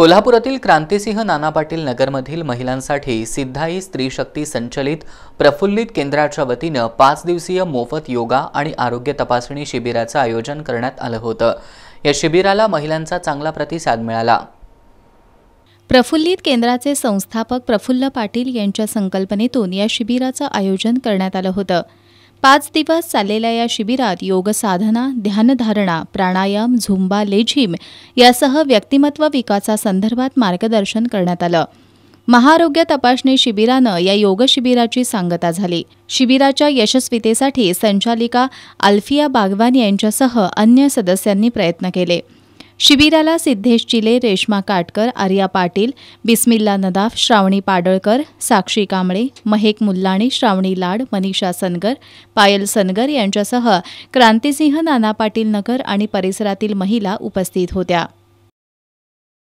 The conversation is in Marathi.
कोल्हापुरातील क्रांतिसिंह नाना पाटील नगरमधील महिलांसाठी सिद्धाई स्त्री शक्ती संचलित प्रफुल्लित केंद्राच्या वतीनं पाच दिवसीय मोफत योगा आणि आरोग्य तपासणी शिबिराचं आयोजन करण्यात आलं होतं या शिबिराला महिलांचा चांगला प्रतिसाद मिळाला प्रफुल्लित केंद्राचे संस्थापक प्रफुल्ल पाटील यांच्या संकल्पनेतून या शिबिराचं आयोजन करण्यात आलं होतं पाच दिवस चाललेल्या या शिबिरात योग साधना ध्यानधारणा प्राणायाम झुंबा लेझिम यासह व्यक्तिमत्व विकासासंदर्भात मार्गदर्शन करण्यात आलं महाआरोग्य तपासणी शिबिरानं या योग शिबिराची सांगता झाली शिबिराच्या यशस्वीतेसाठी संचालिका आल्फिया बागवान यांच्यासह अन्य सदस्यांनी प्रयत्न केले शिबिराला सिद्धेश चिले रेश्मा काटकर आर्या पाटील बिस्मिल्ला नदाफ श्रावणी पाडळकर साक्षी कांबळे महेक मुल्लाणी श्रावणी लाड मनीषा सनगर पायल सनगर यांच्यासह क्रांतिसिंह नाना पाटील नगर आणि परिसरातील महिला उपस्थित होत्या